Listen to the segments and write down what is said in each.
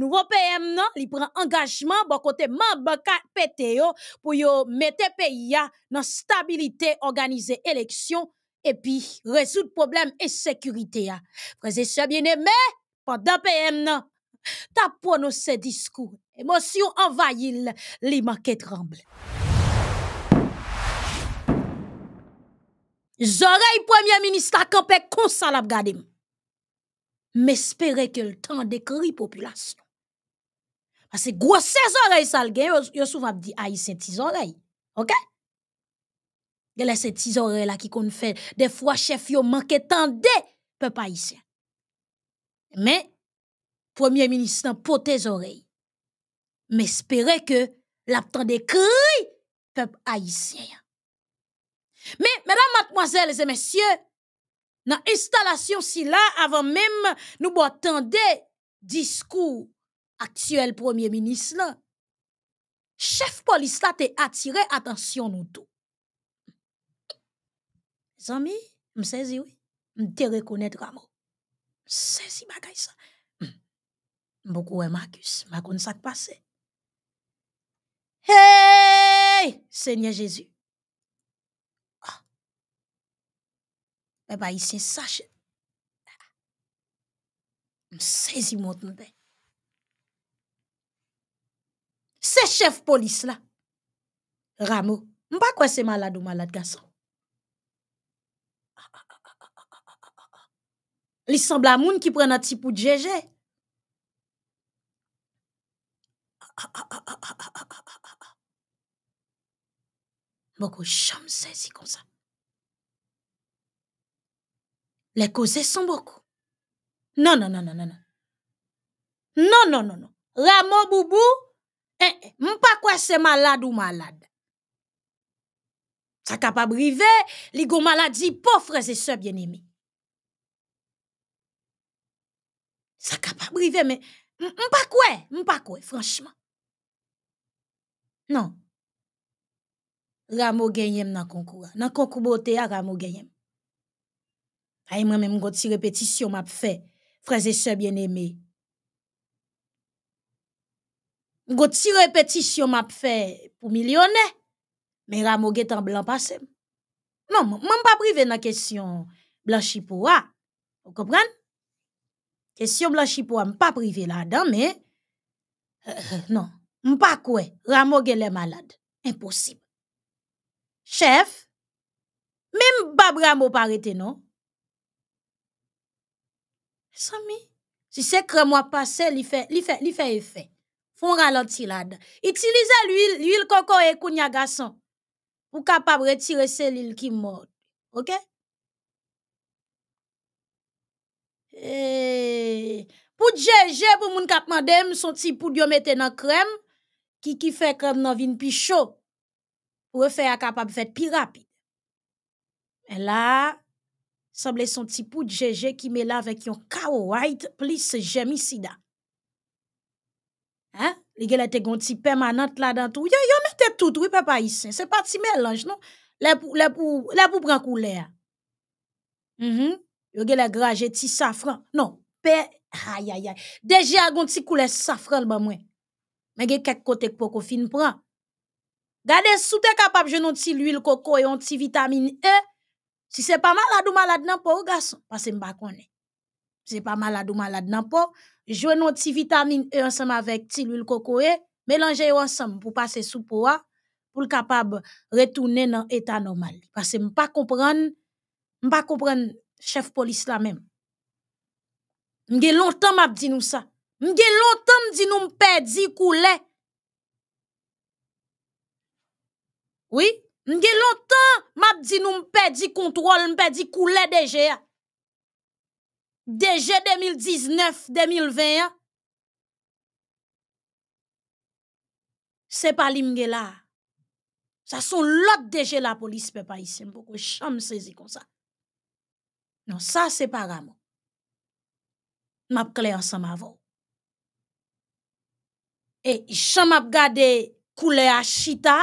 nouveau PM non, li prend engagement bon côté membre pété pour yo mettre pays dans stabilité organiser élection et puis résoudre problème et sécurité Frères et bien aimé pendant PM tu ta prononcé discours, émotion envahie li manqué tremble. le premier ministre à camper comme ça l'a Mais M'espérer que le temps décrit population. C'est grosses ses oreilles, ça le yo souvent dit haïtien ah, tes oreilles. OK? Et là, c'est tes oreilles qui qu'on Des fois, chef, yo manque tant de peuple haïtien. Mais, premier ministre, pour tes oreilles. Mais espérez que l'aptan cri peuple haïtien. Mais, mesdames, mademoiselles et messieurs, dans l'installation, si là, avant même, nous attendre discours Actuel premier ministre chef police là, te attiré attention nous tout. Zami, me saisi oui. te rekonet ramo. si bagay ça, beaucoup wè Marcus, makon sak passé. Hey, Seigneur Jésus. Ah. E Je sais Je Ce chef police là Ramo, pas quoi c'est malade ou malade Il semble sembla moun ki peu de pou Beaucoup Moko cham si comme ça. Les causes sont beaucoup. Non, non, non, non, non. Non, non, non, non. Ramo boubou, eh, eh mpa se malade ou malade. Sa capable briver li go maladi et freze bien aimés. Sa capable briver mais mpa quoi mpa quoi franchement. Non. Ramo genyem nan concours. Nan concours beauté a ramo genyem. Ay mwen petite répétition m'a fait frères et sœurs bien-aimés. Je si répétition m'a fait pour millionnaire, mais Rameau est en blanc passé. Non, je ne m'm pas privé dans la question blanchi pour Vous comprenez Question blanchi pour suis pas privé là-dedans, mais... Euh, non, je pas quoi. Rameau est malade. Impossible. Chef, même pas Rameau pas arrêté, non Sami, si c'est que moi passé, il fait effet font ralenti là-dedans. Utilisez l'huile, l'huile coco et kounya garçon pour capable retirer cellules qui mordent. OK? Et... Eh, pour GG, pour moun kap m son ti poud yo mette nan krem, ki ki fait krem nan vin pi chaud pour faire capable faire plus rapide. Et là, semble son ti poudre GG qui met là avec yon cow white plus gemisida. Hein? Les gars, étaient gonti permanente là dans tout. Yo, yo, mettez tout, oui, papa ici. C'est pas si mélange, non? les pour, les pour, les pour prendre couleur. Mm Yo, gars, la grage ti safran. Non, père, aïe, aïe, aïe. Déjà, gonti couleur safran, le bah, moi. Mais gars, quelques côté pour qu'on fin prend. Gardez sous t'es capable, je non ti l'huile coco et un petit vitamine E. Si c'est pas malade ou malade nan pour garçon, parce que m'ba pas Si c'est pas malade ou malade non pour jouer nos vitamine E ensemble avec ti l'huile coco et mélanger ensemble pour passer sous poids pour le capable retourner dans état normal parce que pas comprendre pas comprendre chef police là même m'ai longtemps m'a dit nous ça m'ai longtemps dit nous dit couler oui m'ai longtemps m'a dit nous dit contrôle m'perdit couler déjà DG 2019-2020, c'est pas pas là. la. sont son la police ça. pa Je pou saisi comme Non, ça c'est pas grave, Je suis et je vais E je ap gade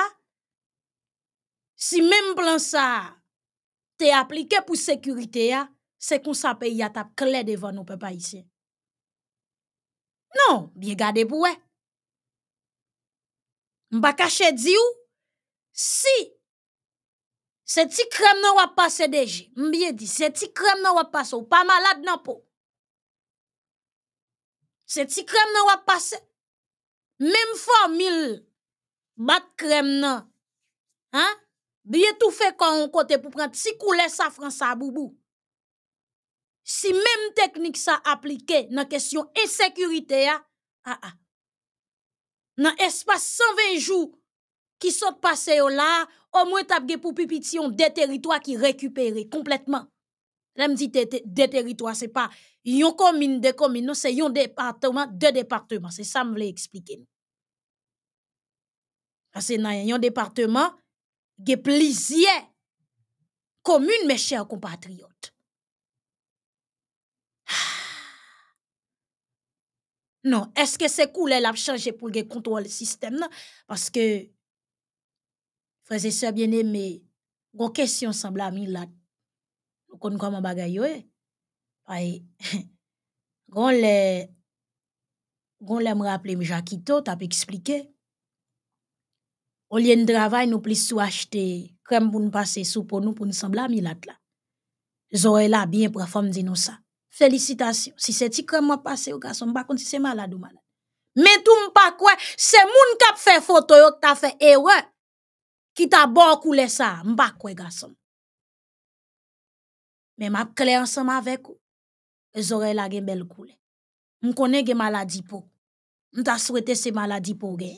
si même plan ça, es appliqué pour sécurité hein, c'est qu'on sa y a tap clair devant nous peuple haïtien. Non, bien gardé pou we. Mba kache di ou, si se ti krem nan wap pase deje, mbiye di, se ti krem nan wap pase ou pas malade nan po. Se ti krem nan wap pase, même formil bat krem nan. Hein? tout fait quand kon kote pou pran ti koule safran sa boubou si même technique ça dans dans question de ah ah dans espace 120 jours qui sont passés là au moins table pour on des territoires qui récupérés complètement Là, me dit des territoires, c'est pas une commune, des communes, non, c'est un département, deux départements. C'est ça que je voulais expliquer. Parce que dans un département, il y plusieurs communes, mes chers compatriotes. Non, est-ce que c'est couleur l'a changé pour le contrôle le système Parce que, frères et sœurs bien-aimés, une question semble à mille là. Nous connaissons comment bagaille. Oui. Aïe. Gon le, gon le Jacquito m'jakito, tap expliqué. Au lieu de travail, nous plus sous acheter crème pour nous passer sous pour nous pour nous sembler à milat là Zoé là bien pour la femme nous ça. felisitasyon, si se ti krem wap pase ou gason, mbak konti se maladou manan. Metou mbak kwe, se moun kap fe fotoyo ta fe ewe, ki ta bon koule sa, mbak kwe gason. Me map kle ansan ma vek ou, e zorela gen bel koule. Mkone gen maladi pou. Mta swete se maladi pou gen.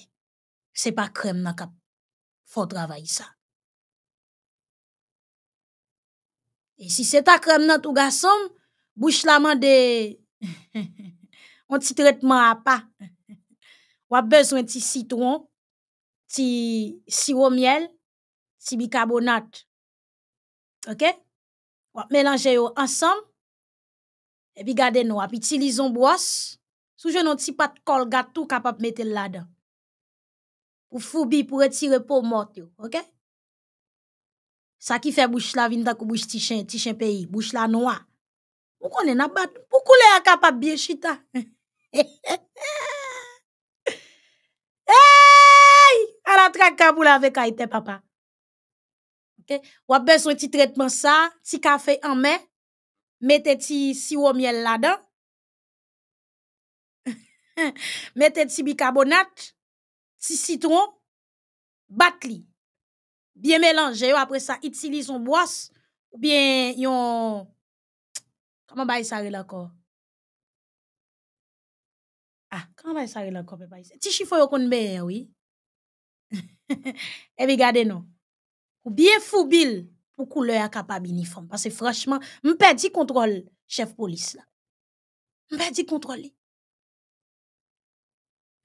Se pa krem nan kap fotravay sa. E si se ta krem nan tout gason, bouche la mande un petit traitement à pas. On a besoin de citron, de sirop miel, de bicarbonate. Ok? On a mélange ensemble. Et puis gardez nous, ap utilisez une brosse. Sous je n'en pas de col gâteau capable de mettre là-dedans. Pour foubi, pour retirer pour morte Ok? Ça qui fait bouche la vinda d'un bouche tichin, tichin pays, bouche la noix Mwen na abat, ou kou capable akapap biye chita. hey! A la traka pou la vek a papa. papa. Ou petit traitement ti petit café ti main. Mettez mette ti au miel là-dedans. Mettez ti bicarbonate. ti citron. bat li. Bien mélanger. Après ça, utilisez utilise son ou bien yon... Comment va ça là encore Ah, comment va ça là encore, pas ici. Ti chifo yo konn oui. Eh bien, regardez nous. Ou bien fou bil pour couleur capable femme. parce que franchement, me perdi contrôle chef police là. Me perdi contrôle.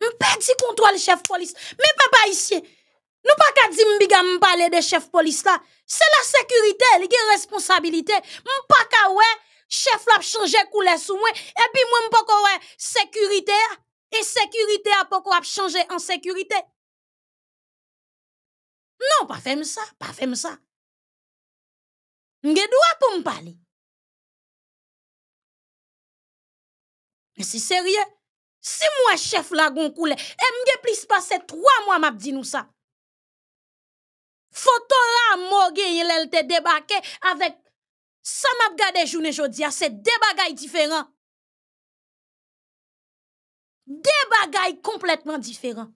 Me perdi contrôle chef police. Mais papa ici. Nous pas qu'à dire pas parler de chef police là. C'est la sécurité, les responsabilités. responsabilité. pas qu'à ouais chef l'a changé couleur sous moi et puis moi pas quoi sécurité et sécurité a pas quoi changé en sécurité. Non, pas faire ça, pas faire ça. M'gé droit pour me parler. Mais c'est sérieux. Si moi chef la gon couleur et m'gé plus passé trois mois m'a dit nous ça. Photo là, m'a gagné, te débarqué avec Sa map gade joun e jodi a, se debagay diferan. Debagay kompletman diferan.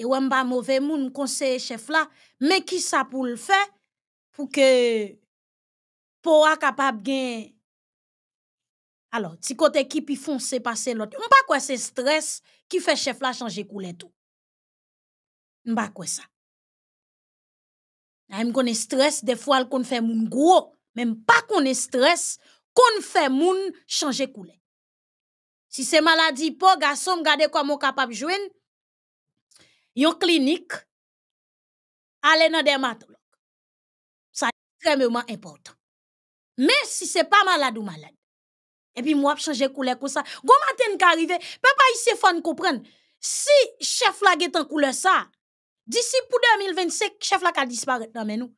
E wè mba mouve moun konseye chef la, mè ki sa pou l'fe pou ke pou akapab gen. Alors, ti kote ki pi fon se pase lot. Mba kwe se stres ki fe chef la chanje kou lè tou. Mba kwe sa. qu'on est stress, des fois, qu'on fait moun gros, même pas qu'on est stress, qu'on fait moun changer couleur. Si c'est maladie, pas, garçon, regardez comment on capable de jouer. Yon clinique, aller dans des Ça extrêmement important. Mais si c'est pas malade ou malade, et puis moi, changer couleur comme ça. Gon matin qui arrive, papa, il s'est fait comprendre. Si chef est en couleur ça, Disi pou 2026, cheflak a disparet nan menou.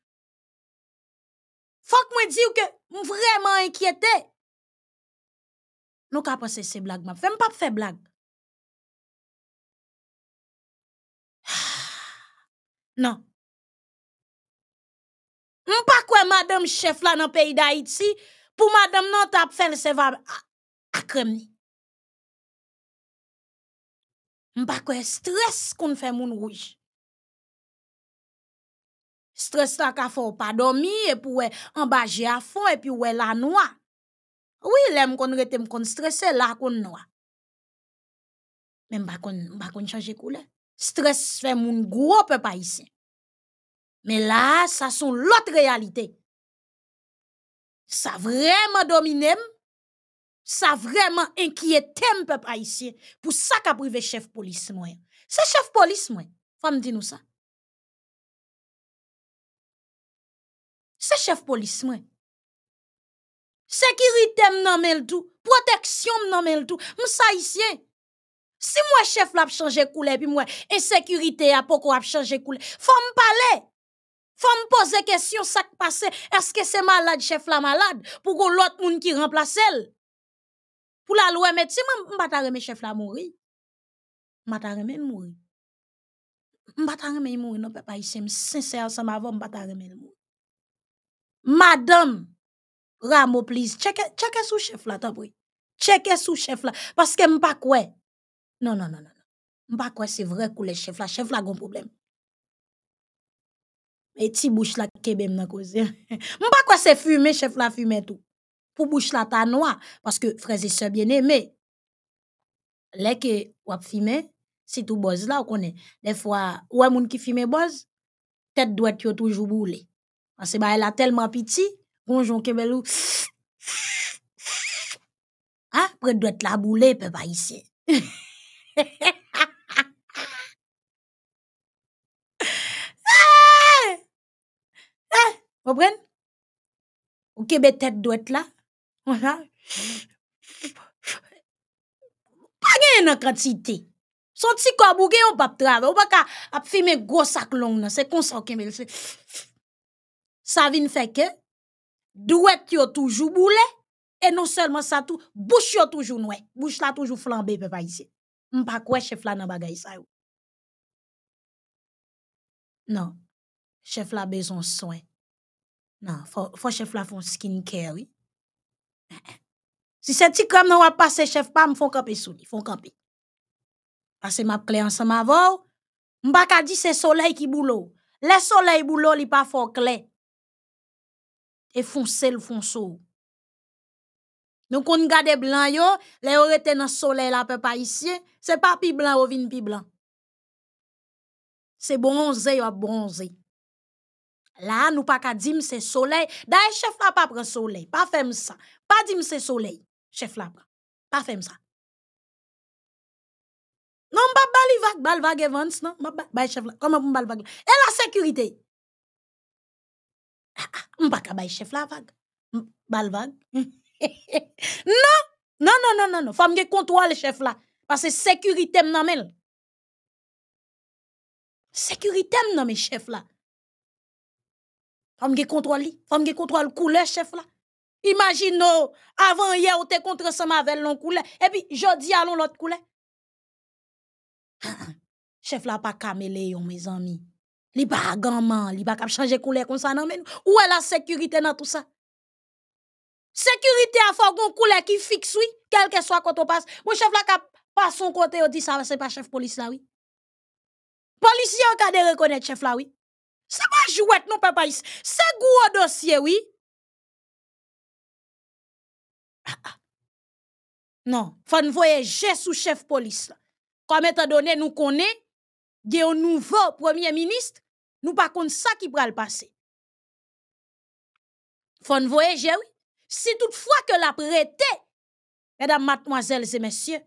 Fok mwen di ou ke mwen vreman enkyete. Nou ka pose se blag map. Fè mwen pa pfe blag? Nan. Mwen pa kwe madame cheflak nan peyi da Haiti, pou madame nan ta pfe le sevab akremni. Mwen pa kwe stres kon fè moun rouj. Stres ta ka fò w pa domi, epi wè, anba je a fò, epi wè la noua. Ouye, lèm kon rete m kon stresè, lèm kon noua. Mè m ba kon chanje koule. Stres fè moun gwo pe pa isi. Mè la, sa son lot realite. Sa vreman domine m, sa vreman enkiye tem pe pa isi. Pou sa ka prive chef polis mwen. Sa chef polis mwen, fam di nou sa. Se chef polis mwen. Sekirite mnen men l tou. Proteksyon mnen men l tou. M sa isye. Si mwen chef la ap chanje koule, pi mwen ensekirite apoko ap chanje koule, fwa m pale. Fwa m pose kesyon sak pase. Eske se malade chef la malade? Pouko lot moun ki remplace el? Pou la loue meti mwen m bata reme chef la mori. M bata reme mori. M bata reme mori. Non pe pa isye m senser sa m avon m bata reme l mori. Madame, ramo please, cheke sou chef la taboui. Cheke sou chef la, paske mpa kwe. Non, non, non, non, non, mpa kwe se vre kou le chef la. Chef la goun problem. E ti bouch la kebem nan kouze. Mpa kwe se fume, chef la fume tout. Pou bouch la tanwa, paske freze se biene, me, leke wap fume, si tou boz la, ou konen, defwa, wè moun ki fume boz, tet doit yo toujou boule. Ase ba, el a telman piti, ponj yon kebel ou. Ha? Pwede dwet la boule, pe pa isi. Ha? Pwede dwet la boule, pe pa isi. Ha? Ou kebe tet dwet la. Mwen jan. Pwede dwet la boule, pe pa isi. Son ti kwa bouge, ou pa ptrave. Ou pa ka apfime gwo sak long nan. Se kon san kebel se. Pwede dwet la boule, pe pa isi. ça vient faire que douette yo toujours boule et non seulement ça tout bouche toujours noue bouche là toujours flambé peuple haïtien on pas quoi chef là dans bagay ça non chef là besoin soin non faut faut chef là font skin care oui si c'est comme non va passer chef pas me font camper sous il font camper parce m'a clé ensemble avant m'pa ka dit c'est soleil qui boulot le soleil boulot li pas fort clair et fonse le fonso. Nou kon gade blanc yo, le yo rete nan soleil, la pe pa isye, se pa pi blan ou vin pi blanc. Se bronze yo a bronze. La nou pa ka dim se soleil, da e chef la pa pre soleil. pa fem sa. Pa dim se soleil. chef la pa, pa fem sa. Non, mba bali vak, bal vak evans, non, mba bali chef la, koman mba bali vak la. Et la sécurité, M baka bay chef la vage. Bal vage. Non, non, non, non, non. non. Famge kontwal chef la. Pase sekuritem nan men. Sekuritem nan men chef la. Famge kontwal li. Famge kontwal koule chef la. Imagino, avan ye ote kontwal sema vel lon koule. E pi, jodi alon lot koule. Chef la pa kamele yon, me zami. li pa les li pa couleur comme ça nan Où est la sécurité dans tout ça? Sécurité a une couleur qui fixe oui, quel que soit quand on passe. Mon chef là cap passe son côté, on dit ça c'est pas chef police là oui. Policier ka de reconnaître chef là oui. C'est pas jouet non papa C'est gros dossier oui. Non, ah, il ah. Non, faut nous voyager sous chef police. Comme étant donné, nous connaissons un nouveau premier ministre nous pas contre ça qui le passer. Fon voyager oui. Si toutefois que la prête, mesdames, mademoiselles et messieurs,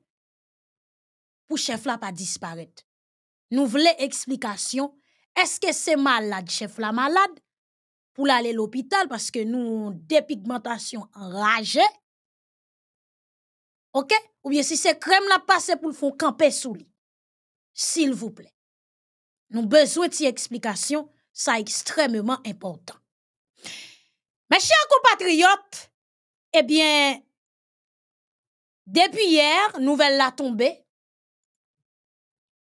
pour chef là pas disparaître. Nous voulons explication. Est-ce que c'est malade, chef la malade, pour aller l'hôpital parce que nous avons dépigmentation rageait. Ok? Ou bien si c'est crème la passe pour le fond camper sous lui. S'il vous plaît. Nous Nous besoin de explication. C'est extrêmement important. Mes chers compatriotes, eh bien, depuis hier, nouvelle la tombée,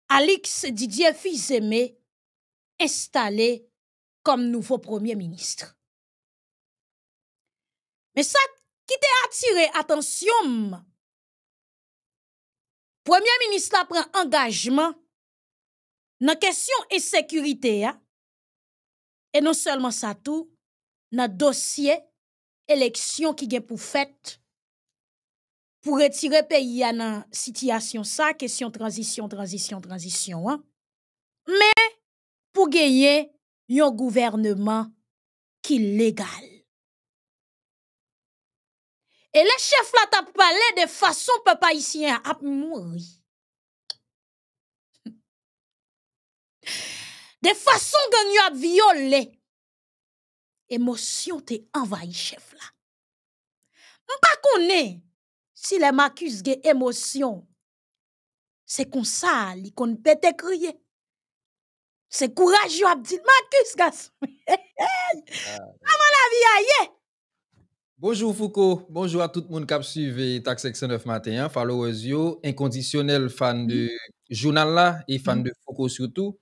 Alix Didier Fils-Aimé installé comme nouveau premier ministre. Mais ça qui t'a attiré attention, premier ministre prend engagement, question question sécurité, sécurité hein, et non seulement, ça tout' dossier, dossier qui qui pour pour pour retirer retirer pays situation la situation, la transition transition, transition, transition, hein. transition, mais pour gagner un gouvernement qui légal. Et le chef là t'a de façon papa ne a De façons qu'on yo avez violé. Emotion te envahi chef on pas connais. si les Marcus gen émotion, C'est comme ça li kon te crier. C'est courageux Abdil Marcus di, la vie a Bonjour Foucault, bonjour à tout le monde qui a suivi taxe 9 matin, hein. followers inconditionnel fan de mm. journal là et fan mm. de Foucault surtout.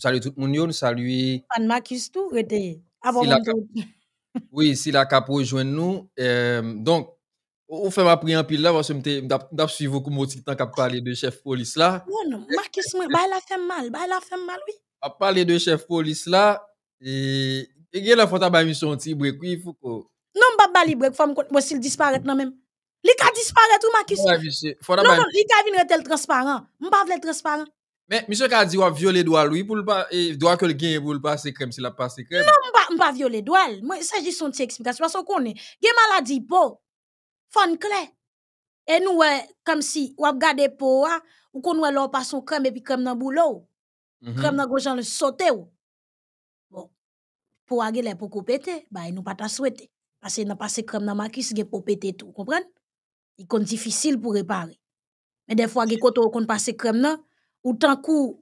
Salut tout le monde, salut. Anne Marcus tout, rete. oui, si la capo rejoint nous. Euh, donc, on fait ma prière en pile là, parce que je suis beaucoup mon qui de chef police là. Non, non, Marcus, moi, bah, a fait mal, bah, a fait mal, oui. A parlé de chef police là, et, a la de la mission de oui, il Non, bah, pas libre, faut s'il disparaît, non, même. Il disparaît Marcus? Non, non, il a transparent. pas être transparent. Mais monsieur qui a dit a violé le doigt, lui, pour le doigt que le gagne pour le passer crème, s'il a passé crème. Non, je ne pas pas violer le doigt. Moi, il s'agit son petite explication. Parce qu'on est, il a maladie peau. Fon clair. Et nous, comme si, on a gardé peau, ah, ou qu'on a l'eau pas son crème et puis crème dans le boulot. Mhm. Crème dans le gens le sauté. Bon. Pour aller là pour compéter, bah, il pas ta souhaité. Parce qu'il n'a pas ses crème dans ma cuisse, il n'a pas pété tout. Vous comprenez? Il est difficile pour réparer. Mais des fois, il y a quand on passe crème là Ou tankou,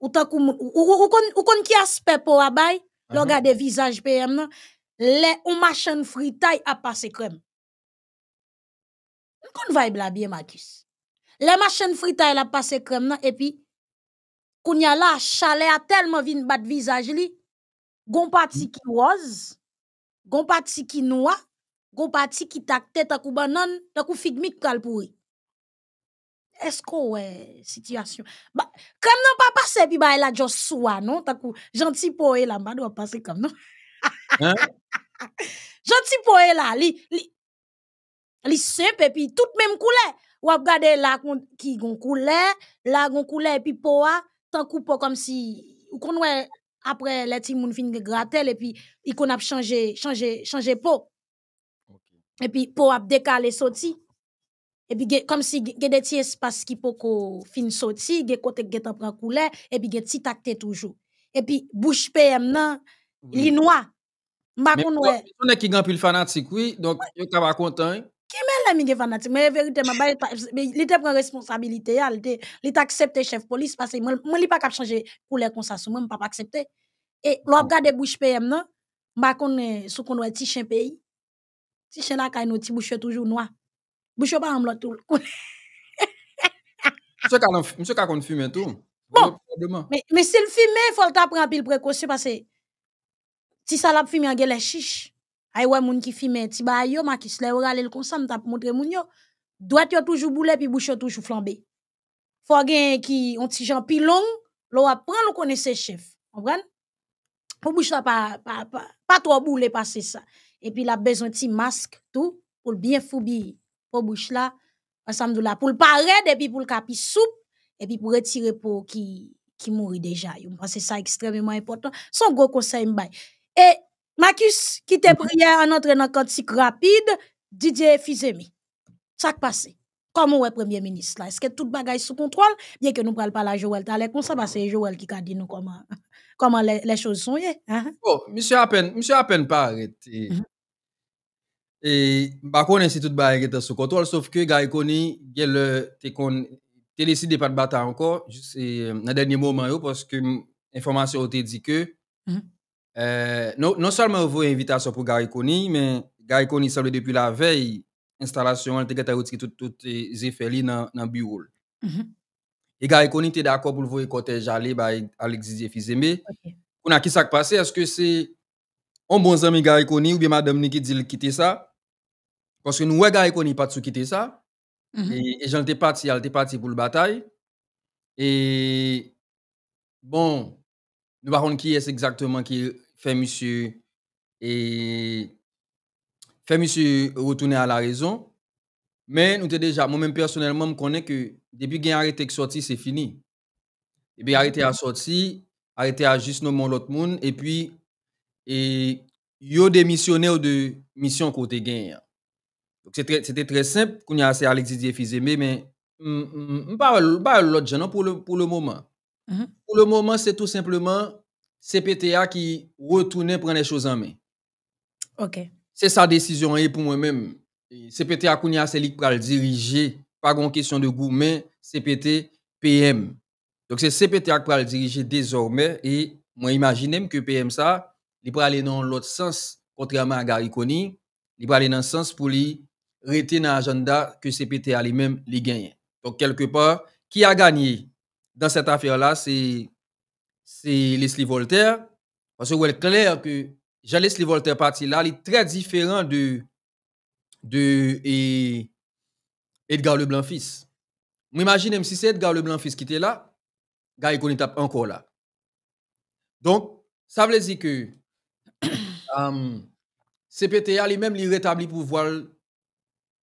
ou tankou, ou kon ki aspe po wabay, lo gade vizaj peyem nan, le ou machan fritay ap pase krem. Ou kon vaib la biye, Matis? Le machan fritay ap pase krem nan, epi, koun yala chale a telman vin bat vizaj li, gon pati ki waz, gon pati ki noua, gon pati ki takte takou banan, takou figmik kalpouye. est-ce wè situation situation? kam pas pas puis pi ba elle a juste soi non? que janti po la, mba do passer comme non? Hein? janti po là li, li, li et pi tout même koule. ou la kon, ki gon koule, la gon et puis poa, a, que po comme si, ou après après les fin de moun fin gratel, et puis il kon changer changé changé peau po. Et puis, po ap dekale E pi gè kom si gè de ti espas ki po ko fin soti, gè kote gè tan pran kou lè, e pi gè ti takte toujou. E pi bouche PM nan, li noua. Mba kon wè. Mwenè ki gampil fanatik wè, donk yon taba kontan. Kè mè lè mi gè fanatik, mwenè verite mwen, mwen lite pran responsabilite yal, lite aksepte chef polis, mwen li pa kap chanje pou lè konsasyon mwen, mwen pa pa aksepte. E lò ap gade bouche PM nan, mba kon sou kon wè ti chen peyi, ti chen la ka yon ti bouche toujou noua. Bouchon pas l'autre tout. Monsieur Kakon m- fume tout. Bon, mais, mais si le fume, il faut prendre un pile précaution parce que si ça l'a fumé, en y a les ouais, moun qui fume, ti ba yo, ma qui se ou rale le consam, tap montre moun yo. Doit yo toujours boule, puis bouche toujours flambé. Faut gagne qui ont ti jan long. l'on apprend, prendre le chef. On Comprenez? Pour bouche la pas, pas, pas, pas trop boule passer ça. Et puis la besoin petit masque, tout, pour bien foubi bouche là, ensemble pour le pareil et puis pour le capi soupe, et puis pour retirer pour qui, qui mourit déjà. Je pense ça extrêmement important. Son gros conseil m'bay. Et Marcus, qui te mm-hmm. prière en entraînant cantique rapide, Didier Fizemi. Ça qui passe. Comment est premier ministre là? Est-ce que tout bagage sous contrôle? Bien que nous parlons pas la Joël, t'as comme ça, parce Joël qui a dit nous comment, comment les, choses sont. Hein? Oh, monsieur à peine, monsieur peine pas arrêté. Mm-hmm et par contre c'est tout qui était sous contrôle sauf que gars Koni le t'es décidé pas de bataille encore c'est euh, dans dernier moment parce que information a dit que mhm. euh, non, seulement vous avez invitation pour Gary mais Gary Koni semble depuis la veille installation elle était retiré tout tout effets euh, dans dans bureau mhm. et Gary Koni était d'accord pour vous voir j'allais par Alexis mais on a qui s'est passé est-ce que c'est un bon ami Gary ou bien madame qui dit quitter ça parce que nous, regardons qu'on pas de quitter ça. Mhm. Et, j'en étais parti, j'en parti pour le bataille. Et bon, nous pas qui est exactement qui fait monsieur et fait monsieur retourner à la raison. Mais nous déjà, moi-même personnellement, je connais que depuis qu'il arrêté de sortir, c'est fini. Et eh a arrêté à sortir, arrêté à juste nommer l'autre monde, et puis, et yo démissionné de mission côté gain. Hein c'était très simple. Qu'on a c'est Alex Didier mais mais on parle pas l'autre pour le, moment. Mm-hmm. Pour le moment, c'est tout simplement CPTA qui retourne prendre les choses en main. OK. C'est sa décision et hein, pour moi-même. CPTA c'est qui va le diriger. Pas une question de goût, mais CPT, PM. Donc c'est CPTA qui va le diriger désormais et moi imagine que PM ça, il va aller dans l'autre sens, contrairement à Gary Gariconi, il va aller dans le sens pour lui était dans l'agenda que CPTA lui-même les gagné. Donc, quelque part, qui a gagné dans cette affaire-là, c'est Leslie Voltaire. Parce que c'est clair que Jean-Leslie Voltaire parti là, il est très différent de, de Edgar Leblanc-Fils. même si c'est Edgar Leblanc-Fils qui était là, gars, il a encore là. Donc, ça veut dire que CPTA um, lui-même, rétabli pour pouvoir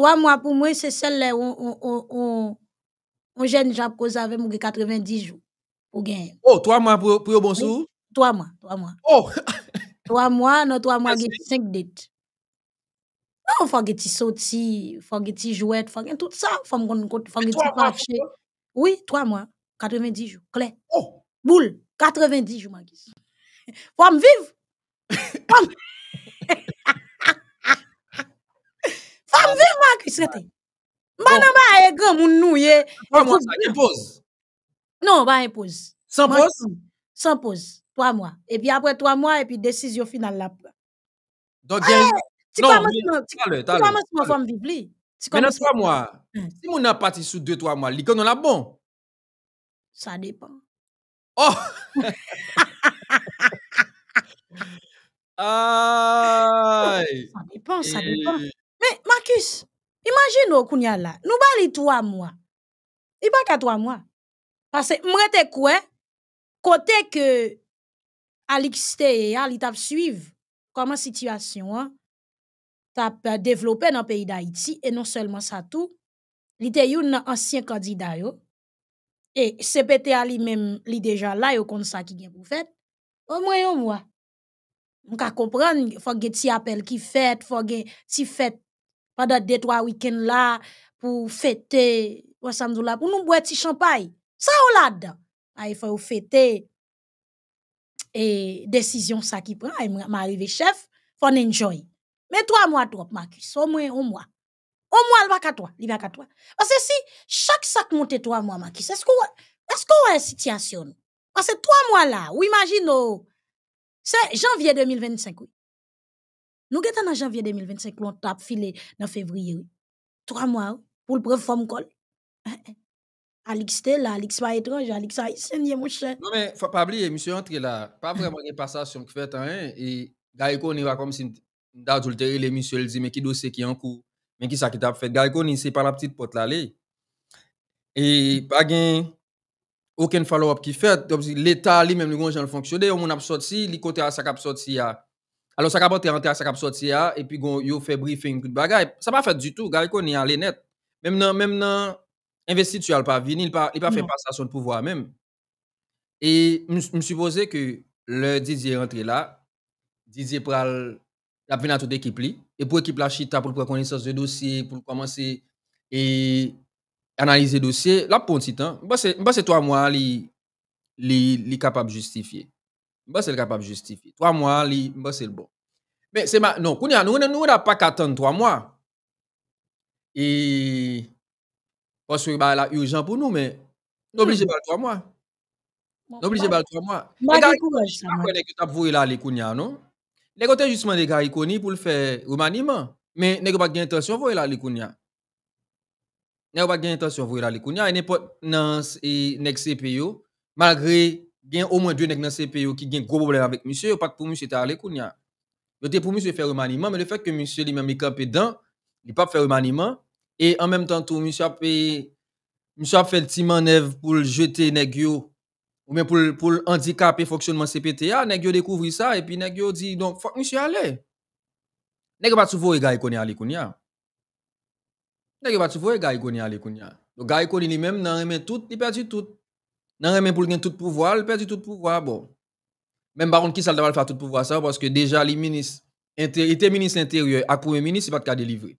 Trois mois pour moi, c'est celle-là euh, où on, on, on, on jeune Jacques cause 90 jours pour gagner. Oh, trois mois pour, pour bon sou? Trois mois, trois mois. Oh! trois mois, non, trois mois, cinq dates. Non, faut que tu il faut que tu joues, faut que tout ça, faut que tu marches. Oui, trois mois, 90 jours, clair. Oh! Boule, 90 jours, ma Faut me vivre! c'était ba e Non, ba e pose. Sans pose? Sans trois 3 mois. puis puis trois 3 et puis décision finale final la non Donc, gen... Tu si moun a parti sous deux, trois mois, l'icône la bon? Ça dépend Oh! ça Marcus... Imagine ou kounya la, nou bali trois mois. Il pas ka trois mois. Parce que mrete quoi? Côté que Alix te ya, li tap suive, comment situation hein? a développé dans le pays d'Haïti, et non seulement ça tout, li te youn nan ancien candidat et c'est peut a li même li déjà là yo kon sa ki gen pou fèt, au moins yon mois. Mka comprendre, faut que ti appel ki il faut que ti fait de deux trois week-ends là pour fêter pour nous boire petit champagne ça au l'a dedans ah, il faut fêter et décision ça qui prend et ah, m'arrive chef faut enjoy mais trois mois trop Marcus au moins un mois au moins va qu'à toi il va qu'à toi parce que si chaque sac monte trois mois Marcus est-ce qu'on est-ce qu'on a une situation parce que trois mois là ou imagine c'est janvier 2025 nous sommes en janvier 2025, nous avons filé en février. Trois mois pour le prendre forme col. Hein, hein. Alex était là, Alix pas étrange, Alix a essayé, mon cher. Non, mais il ne faut pas oublier, monsieur entre là, pas vraiment une passation qui fait hein, Et Gaïko, on va comme si d'adulterer les monsieur, il dit, mais qui dossier qui est en cours, mais qui ça qui t'a fait. Gaïko, c'est pas la petite porte là. Et il n'y a aucun follow-up qui fait. L'État lui-même, le grand Jean le fonctionnait, on a sorti, il qui à sa cap sorti à. Alors, ça été rentré, ça capte sortir, et puis a fait briefing, tout n'a Ça pas fait du tout, gars, n'est allé net. Même dans même il pas venir, il pas, pas fait passation de pouvoir même. Et je suppose que le Didier rentré là, Didier pral, la toute équipe et pour équipe la chita, pour prendre connaissance de dossier, pour commencer et analyser dossier, là pour un petit temps, c'est trois mois il capable de justifier. C'est c'est capable de justifier. Trois mois, c'est le bon. Mais c'est ma... Non, nous n'avons pas qu'à attendre trois mois. Et... Parce que bah, urgent pour nous, mais... N'obligez hmm. pas trois mois. N'obligez bah, pas trois mois. Les gars, ils ont là, les non? Les justement, gars, pour le faire remaniement. Mais n'ont pas d'intention de là, les Nous N'ont pas d'intention de là, les kounia. n'importe... Dans... Et... Next CPO, malgré gen au moins deux nèg dans CPO e qui gen gros problème avec monsieur, pas pour monsieur ta aller kounya. Yo te pour monsieur faire remaniement, mais le fait que monsieur lui-même est campé dedans, il pas faire remaniement et en même temps tout monsieur a fait monsieur a fait petit manœuvre pour le jeter nèg yo ou bien pour pour handicaper fonctionnement CPTA, nèg yo découvre ça et puis nèg yo dit donc faut monsieur aller. Nèg pas trouver gars connaît aller kounya. Nèg pas trouver gars connaît aller kounya. Donc gars lui-même n'a remet tout, il perdu tout nan remen pou gen tout pouvoir, l perdi tout pouvoir, bon. Même baron qui ça le faire tout pouvoir ça, parce que déjà, les ministres, était ministre intérieur, à un ministre, il pas de cas délivrer.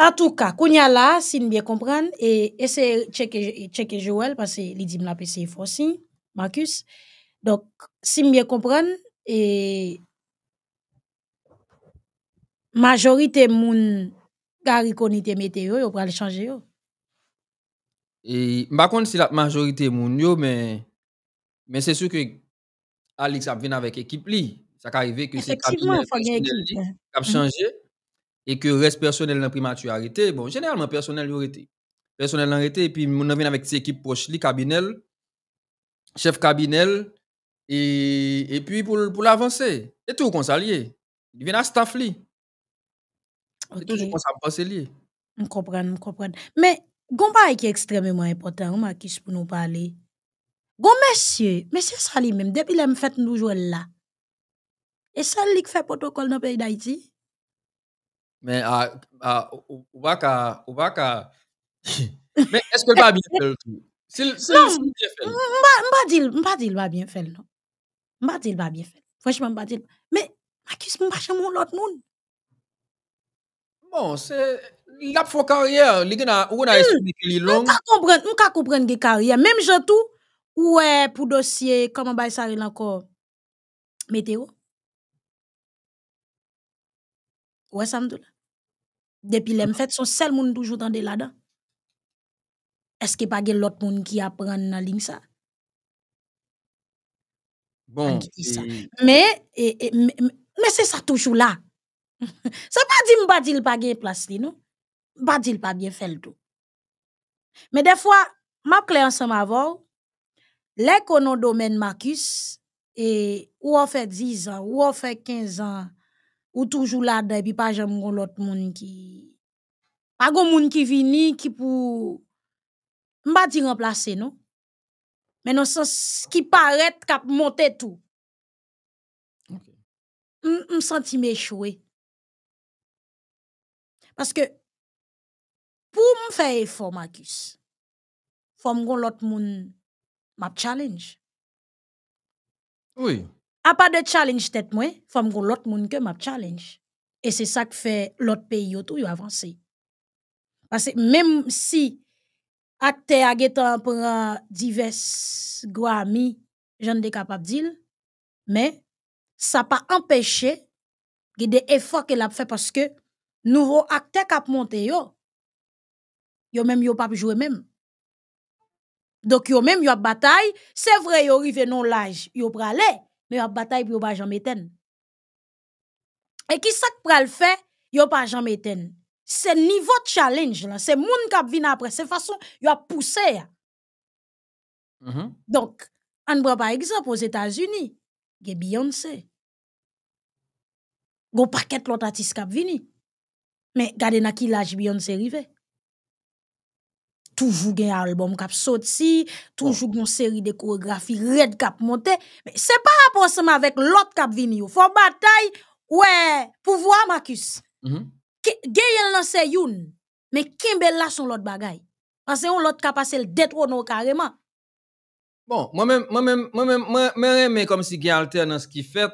En tout cas, Kounia là, si nous bien comprendre, et essayez de checker, Joël, parce que il dit que c'est forcé, Marcus. Donc, si nous bien comprendre, et majorité gens moun gari konite météo, yo les changer et par contre, c'est la majorité de yo, mais, mais c'est sûr que Alex a avec l'équipe li. Ça a arrivé que c'est hein. qui a hein. changé et que reste personnel dans primature arrêté. Bon, généralement, personnel arrêté. Personnel arrêté et puis on vient avec ses équipes le li, cabinet, chef cabinet et, et puis pour, pour l'avancer. Et tout, qu'on Il vient à staff li. Et tout, je pense Je comprends, je comprends. Mais, Gomba est extrêmement important, on pour nous parler. Gon monsieur, monsieur Salim même depuis l'aime fait nous jouer là. Et c'est lui fait protocole dans le pays d'Haïti. Mais ah ah ou pas Mais est-ce que le pas bien faire le tout Si si va pas dire on pas il pas bien faire non. On pas il va bien faire. Franchement, on pas dire. mais qui se marche l'autre monde. Bon, c'est Lap fwo karye, li gen a, ou gen a esplikili long. Mwen ka kompren, mwen ka kompren gen karye. Mem jatou, ou e pou dosye, kama bay sarilanko, meteo. Ou e samdou la? Depi lem fèt, son sel moun toujou tan de la dan. Eske pa gen lot moun ki apren nan ling sa? Bon. Men, men se sa toujou la. Se pa di mba di l pa gen plas li, nou? ba di l pa biye fel tou. Me defwa, ma ple ansan ma vò, lè konon domen ma küs, e ou an fe diz an, ou an fe kinz an, ou toujou la de, epi pa jèm goun lot moun ki, pa goun moun ki vini, ki pou, mba di remplase nou. Menon san, ki paret kap monte tou. M senti me chowe. Paske, pour me faire effort Marcus faut me l'autre monde m'a challenge oui à pas de challenge tête moi faut me l'autre monde que m'a challenge et c'est ça qui fait l'autre pays autour avancer parce que même si acte a gétan prend divers ne j'en ai capable dire, mais ça pas empêché des efforts qu'elle a fait parce que nouveau acteur qui a monté yo, yo même yo pas jouer même. Donc yo même yo bataille, c'est vrai yo rive non l'âge, yo pralé, mais yo bataille pour yo pas jamais Et qui ça pral fait, yo pas jamais éteindre. C'est niveau de challenge là, c'est moun k'ap vin après, c'est façon yo a poussé. Mm-hmm. Donc, on prend par exemple aux États-Unis, y a Beyoncé. go paquet l'autre artiste k'ap vini. Mais regardez na qui l'âge Beyoncé arrive toujours gen album kap sorti, toujours une série de chorégraphie red cap monté Mais c'est pas rapport ensemble avec l'autre cap venir au Faut bataille, ouais, pouvoir, Marcus. Mhm. Gen yon lance youn, mais kimbe la son l'autre bagaille Parce que l'autre kap passe le détrône carrément. Bon, moi-même, moi-même, moi-même, moi-même, comme si gen alternance qui fait,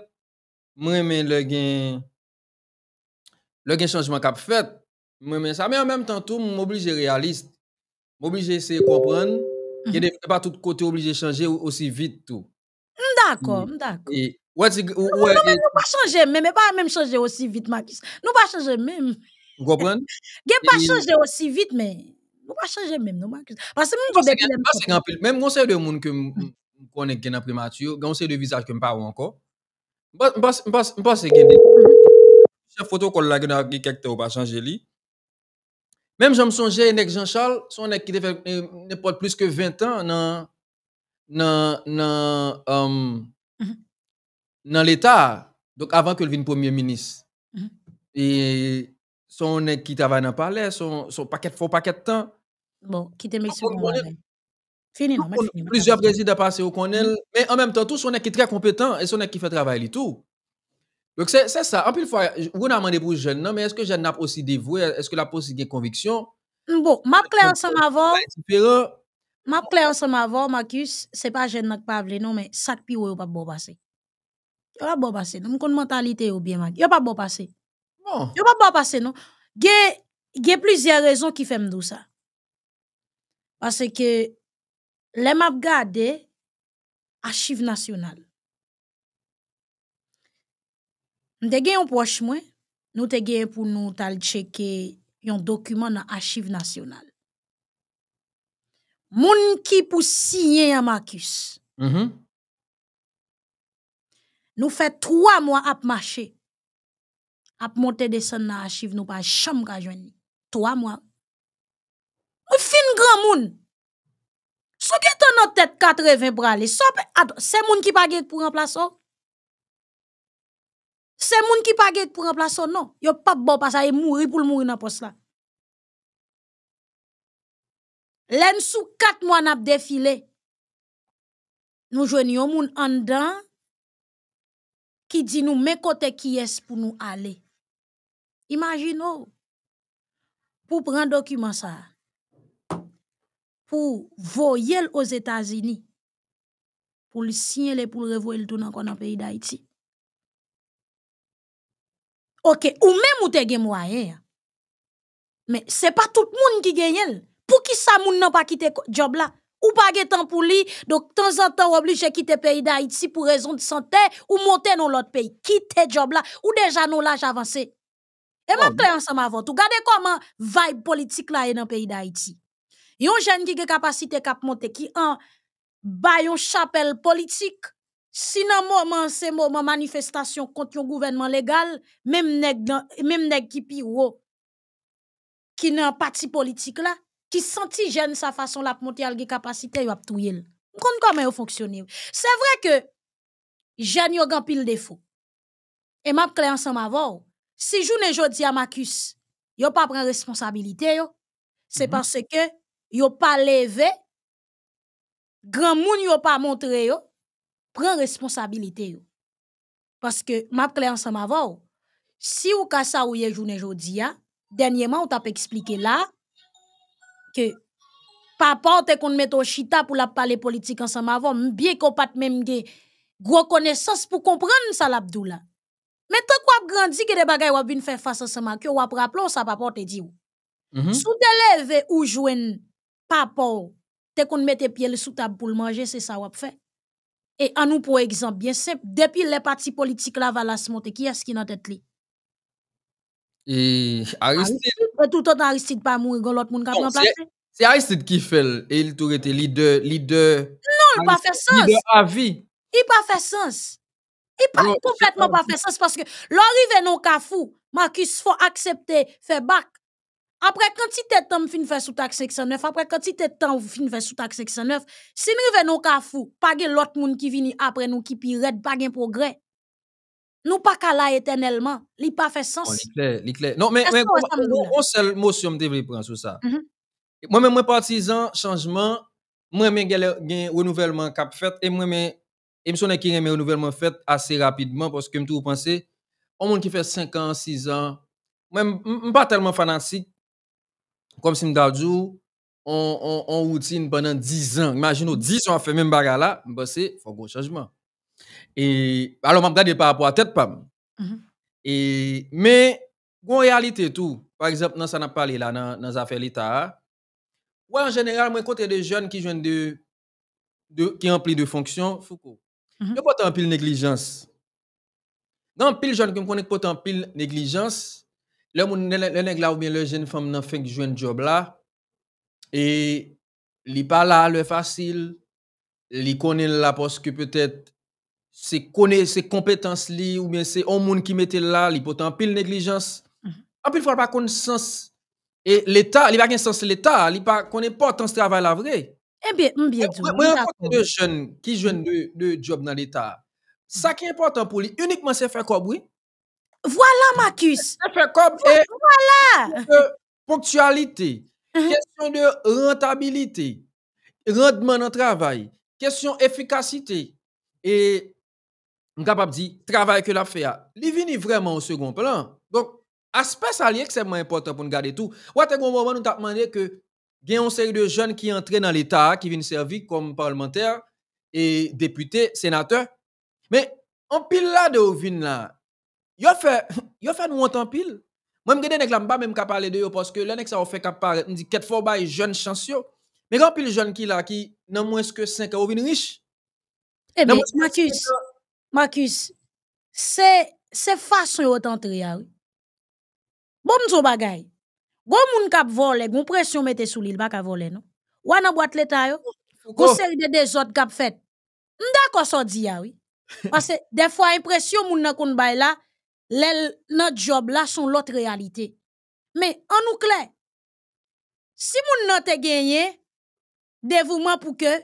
moi-même, le gen. Le gen changement cap fait, moi-même ça. Mais en même temps, tout m'oblige réaliste obligé essayer de comprendre. Il mm -hmm. n'est pas tout côté obligé de changer aussi vite tout. D'accord, mm. d'accord. Et mais nous pas changer même, pas même changer aussi vite Marcus. Nous pas changer même. Vous comprenez Nous pas changer aussi vite mais nous pas changer même nous Marcus. Parce que nous depuis parce que même conseil de monde que mm. connaît qui est on sait de visage que me pas encore. Je pense que chef protocole là qui n'a quelque temps pas changer lui. Même j'en me souviens, Jean-Charles, son nèg qui fait n'importe plus que 20 ans um, mm-hmm. dans l'état. Donc avant que le vienne premier ministre. Mm-hmm. Et son nèg qui travaille dans le palais, son son paquet faux paquet de temps. Bon, quittez monsieur. Fini, non, Plusieurs présidents passent au Connell, mm-hmm. mais en même temps, tous sont qui très compétents et sont qui fait travail et tout. Donc, c'est ça. En plus, vous avez demandé pour jeune, non, mais est-ce que n'ai pas aussi dévoué, est-ce que la aussi des conviction? Mm, bon, ma clair ensemble avant. Ma clair ensemble avant, Marcus, c'est pas jeune n'a pas parlé, non, mais ça qui est pas bon passé. a pas bon passé, non, mon mentalité ou bien, Marcus. a pas bon passé. Bon. a pas bon passé, non. Il y a plusieurs raisons qui font tout ça. Parce que les maps gardent archives nationales. M te gen yon poch mwen, nou te gen pou nou tal cheke yon dokumen nan achiv nasyonal. Moun ki pou siyen yon makis, mm-hmm. nou fe 3 mwen ap mache, ap monte desen nan achiv nou pa chanm kajwen, 3 mwen. Ou fin gran moun, souke ton nou tet 80 brale, se moun ki pagek pou remplaso? Se moun ki pa get pou remplaso, non. Yo pap bo pa sa e mouri pou l mouri nan pos la. Len sou kat moun ap defile, nou jwen yon moun andan ki di nou me kote ki yes pou nou ale. Imagine ou, pou pran dokumen sa, pou voyel os Etasini, pou li sinyele pou revoyel tou nan kon ap e da iti. Ok, ou même ou te gen moyen Mais c'est pas tout le monde qui gagne. Pour qui ça moun n'a pas quitté job là? Ou pas gen temps pour lui, donc de temps en temps obligé quitter pays d'Haïti pour raison de santé ou monter dans l'autre pays. Quitter job là ou déjà non l'âge avancé. Et ah m'a clair ensemble avant tout. Regardez comment vibe politique là est dans pays d'Haïti. Yon jeune qui gen capacité cap monter qui en bayon chapelle politique si nan moment c'est moment manifestation contre un gouvernement légal, même nèg même nèg qui piro qui de parti politique là, qui senti gêne sa façon la monter algue capacité yo a tout On compte comment yo fonctionne. C'est vrai que jeune yo un pile faux Et m'a clair ensemble avant, si journée jodi a Marcus, yo pas prend responsabilité yo, c'est mhm. parce que yo pas levé grand moun yo pas montré yo. Prends responsabilité. Parce que, m'a clair ensemble avant, si ou ka sa ou ye journée jodia, hein, dernièrement, ou pas expliqué là, que papa à te kon mette au chita pour la parler politique ensemble avant, bien qu'on pat même ge, gros connaissance pour comprendre ça Abdoula. Mais tant qu'on grandi que des bagay ou bin faire face ensemble, que ou ap rappel ou sa papa mm-hmm. te di ou. Mm Sou te leve ou jouen papa te kon mette pied sous table pour le manger, c'est ça qu'on a fait. Et en nous, pour exemple, bien simple, depuis les partis politiques là, Valas monte, qui est-ce qui est dans tête Et Aristide. tout temps Aristide pas mourir, l'autre monde qui a pris place. C'est Aristide qui fait, et il été leader, leader. Non, il pas fait sens. il à vie. Il pas fait sens. Il pas complètement pas fait sens parce que l'arrivée non kafou, Marcus faut accepter, faire bac. Après quantité de temps fin fait sous taxe 69 après quantité de temps fin fait sous taxe 69 si nous revenons au fou, pas de l'autre monde qui vient après nous qui pirate, pas de progrès. Nous pas ka la éternellement, a pas fait sens. clair, clair. Non mais on seul motion me devrait prendre sur ça. Mm-hmm. Moi même moi partisan changement, moi même renouvellement a fait et moi même et qui renouvellement fait assez rapidement parce que me tout penser, un monde qui fait 5 ans, 6 ans, même pas tellement fanatique comme si m'dadjou, on, routine pendant 10 ans. Imaginez, 10 ans, on fait même bagarre là, c'est faut gros changement. Et, alors, je par rapport à tête, pam. Mm-hmm. Et, mais, en réalité tout, par exemple, dans ça n'a parlé là, dans, dans affaires l'État, Ou en général, moi, côté des jeunes qui viennent de, de, qui de fonctions, Foucault. Oh. Mm -hmm. pas en pile négligence. Dans pile jeunes qui me connaît pas en pile négligence, le moun là ou bien le jeune femme n'a fin que joue un job là et li pas là le facile, li connaît là parce que peut-être c'est connais ses compétences li ou bien c'est un monde qui mettait là, li en pile négligence. Mm -hmm. En pile fois pas connaît sens et l'État, il n'y a pas sens l'État, il pas est pas tant ce travail là vrai. Eh bien, bien dit. Moi, de jeunes qui jouent de, de job dans l'État. Ça qui est important pour lui, uniquement c'est faire quoi, oui? Voilà, Marcus. Voilà. ponctualité, uh-huh. question de rentabilité, rendement dans le travail, question efficacité et capable de dire travail que l'a fait. est vraiment au second plan. Donc, aspect ça c'est extrêmement important pour nous garder tout. Ou à un moment, nous avons demandé que y a une série de jeunes qui entrent dans l'État, qui viennent servir comme parlementaires et députés, sénateurs. Mais en pile là de là, Yo fè, yo fè nou an tan pil. Mwen m gèdè nèk la mba mèm kap pale de yo poske lè nèk sa wò fè kap pale. Ndi ket fò baye joun chans yo. Mèk an pil joun ki la ki nan mwens ke 5 a ouvin rish. Ebe, Makis, Makis, se fasyon yo tan tri ya wè. Bon m zò bagay. Gò moun kap vole, gò m presyon mette sou li l baka vole no. Wana bwa tleta yo? Gò serde de zot kap fet. Nda kò sò di ya wè. Pase defwa yon presyon moun na koun baye la notre job là son l'autre réalité. Mais en nous clair, si moun nan te gagné, dévouement pour que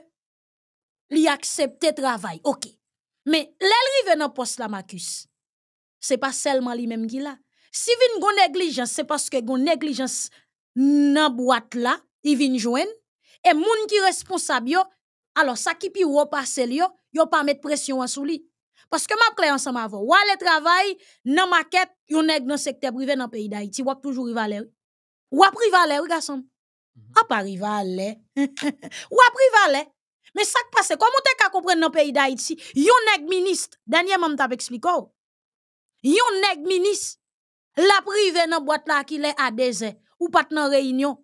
li accepte travail, ok. Mais arrive dans poste la Marcus, c'est pas seulement lui-même qui là. Si vin gon négligence, c'est parce que gon négligence nan boîte là, il vient jouer. et moun qui responsable alors ça qui pi ou passe yo, yo pas mettre pression sur lui. Paske m ap kle ansan m avon. Wale travay nan maket yon neg nan sekte prive nan peyi da iti. Wak toujou rivalè wè. Wap rivalè wè gasan. Mhm. A pa rivalè. Wap rivalè. Men sak pase. Komote ka kompren nan peyi da iti. Yon neg minist. Danye mam ta pe ekspliko wè. Yon neg minist. La prive nan boat la ki le a dezen. Ou pat nan reinyon.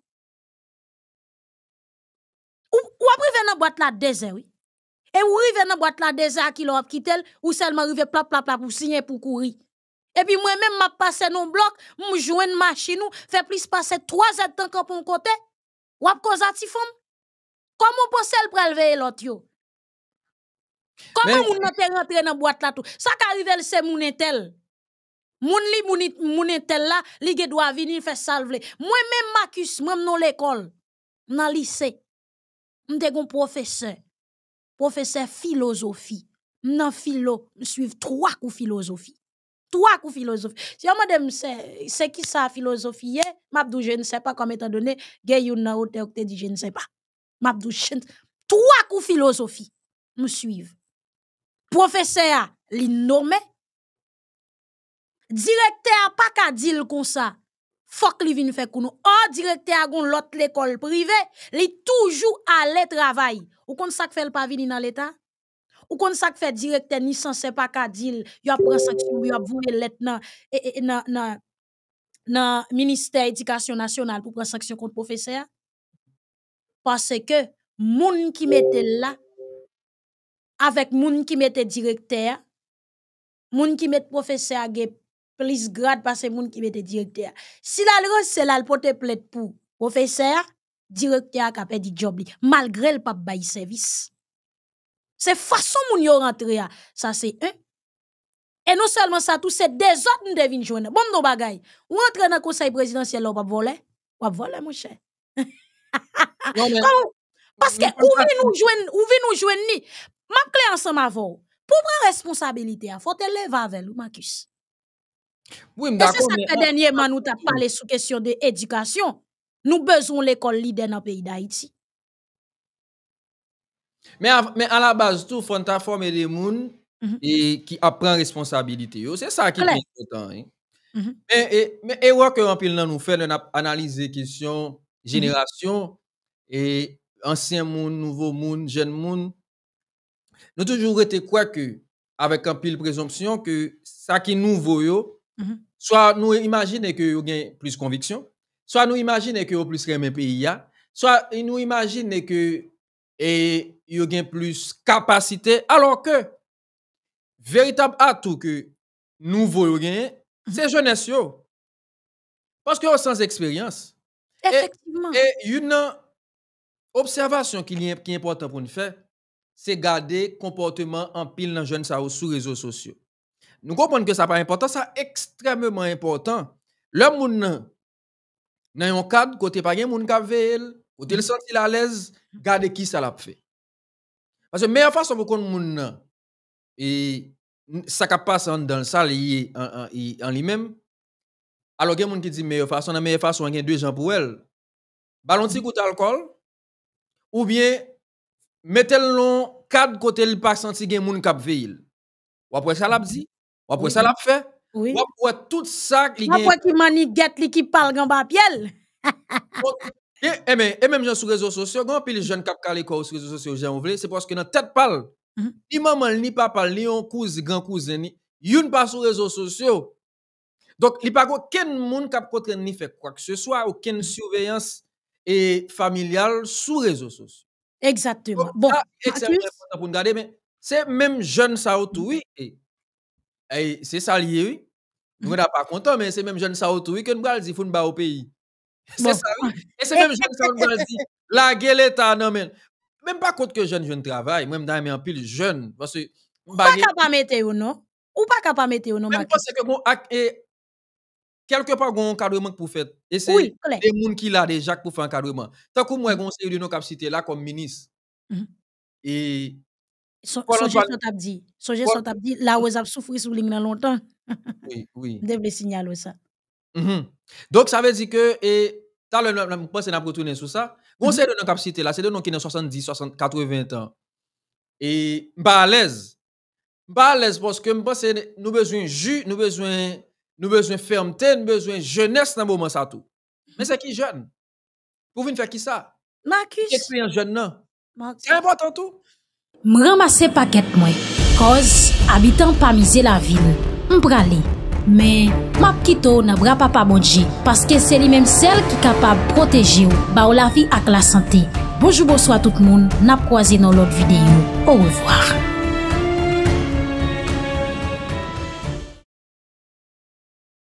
Wap prive nan boat la dezen wè. Et vous arrivez dans boîte là déjà qui l'ont quitté ou seulement rive plap plap plap pour signer pour courir. Et puis moi même m'a passé non bloc, m'a une machine nous fait plus passer trois heures de temps pour mon côté. Ou ap cause ti fom? Comment vous celle pour lever l'autre yo? Comment vous pouvez rentrer rentrer dans boîte là tout? Ça qui arrive c'est moun tel. Mon li moun mon tel là, li doit venir faire salve. Moi même Marcus, moi dans l'école, dans lycée. M'te gon professeur. Profeseur filozofi, m nan filo, m suivi 3 kou filozofi, 3 kou filozofi. Si yaman dem se, se ki sa filozofi ye, mapdou je nse pa kom etan donen, ge yon nan ote ote di je nse pa, mapdou jen, 3 kou filozofi m suivi. Profeseur li nome, dilek te apaka dil kon sa. Fok li vin fè ou nou. directe directeur agon lot l'école privée, li toujours allé travail. Ou kon sak fait pa venir dans l'État Ou kon sa fait directeur ni sensé se pa ka dil, yo ap sanction, yo ap vouye let nan, e, e, nan, nan, nan Ministère éducation nationale pour prendre sanction contre professeur? Parce que moun ki mette là avec moun ki mette directeur, moun ki mette professeur ge plus grade parce que moun qui mette directeur. Si la loi, c'est le pote plaide pour professeur, directeur qui a perdu job malgré le papa bail service. C'est façon moun yon rentre là. ça c'est un. Et non seulement ça, tout c'est des autres nous devine joindre. Bon, non bagay. Ou entre dans le conseil présidentiel, ou pas voler? Ou pas voler, mon cher? parce que ou vi nous joindre, ou vi nous joindre ni? Ma clé ensemble Pour prendre responsabilité, il faut te lever avec Marcus. Oui, mais C'est ça que dernièrement nous avons parlé sous question de éducation Nous besoin l'école leader dans le pays d'Haïti. Mais, mais à la base, tout, faut former des gens mhm. et qui apprend responsabilité. C'est ça qui est important. Hein. Mhm. Mais, et, que en pile nous fait, question mhm. génération et ancien monde, nouveau monde, jeune monde. Nous toujours été quoi que, avec un pile présomption, que ça qui nous nouveau, Mhm. Soit nous imaginons que vous avez plus conviction, soit nous imaginons que vous plus de pays, soit nous imaginons que vous avez plus capacité, alors que véritable atout que nous voulons mhm. c'est jeunesse. Parce que vous sans expérience. Effectivement. Et, une observation qui, est importante pour nous faire, c'est garder comportement en pile dans jeunes sur les réseaux sociaux. Nous comprenons que ça pas important, ça extrêmement important. Le monde dans un cadre côté pas gen monde qui veille, côté le mm-hmm. senti à l'aise, garder qui ça l'a fait. Parce que meilleure façon pour qu'on monde et ça passe dans le salle en lui-même. Alors a quelqu'un qui dit meilleure façon, la meilleure façon a deux gens pour elle. Ballon de mm-hmm. goûte alcool ou bien mettez le cadre côté le pas senti gen pas qui veille. Ou après ça l'a mm-hmm. dit ou après ça, la fait Ou après tout ça après qui maniguette, li qui parle grand papiel et, eh ben, et même, gens sur les réseaux sociaux, quand les jeunes qui parlent sur les réseaux sociaux, j'ai voulais, c'est parce que dans tête parle, mm ni maman, ni papa, ni un cousin, grand cousin, ni pas sur les réseaux sociaux. Donc, il n'y a pas aucun monde qui a fait quoi que ce soit, aucune surveillance et familiale sur les réseaux sociaux. Exactement. bon, c'est même jeune ça, tout, oui c'est ça lié, oui. Nous mmh. n'avons pas content, mais c'est même jeune ça autour, oui, que nous avons dit, faut nous au pays. C'est ça, Et c'est même jeune ça nous avons dit, la gueule non, mais. Même pas contre que jeune, jeune travail, même dans mes pile jeune, parce que. Ou pas capable mettre ou non? Ou pas capable mettre ou non? Même parce que bon, quelque part, on encadrement pour faire. Et c'est des gens qui l'ont déjà pour faire un encadrement. Tant que moi, mmh. on série de nos capacité là comme ministre. Mmh. Et Sonje sot ap di, sonje sot ap di, la wè a soufri sou ling nan lontan. oui, oui. Dev signaler ça. sa. Mm-hmm. Donc, -hmm. Dok sa vè di ke, e, ta lè nan mwen se nan sou sa, gonsè mm de nan la, se de nan ki nan 70, 60, 80 an. Et, mba alèz, mba alèz poske mba se nou bezwen ju, nou bezwen, nou bezwen fermte, nou bezwen jenès nan mouman sa tou. Men mm-hmm. se ki jen, pou vin fè ki sa? Marcus. Ki eksperyans jen nan. Marcus. important tout. M ramase paket mwen, koz abitan pa mize la vil, m pra li. Men, map kito nan bra pa pa modji, paske se li menm sel ki kapab proteji ou, ba ou la vi ak la sante. Bojoubo swa tout moun, nap kwa zi nan lot videyo. Ou revoar.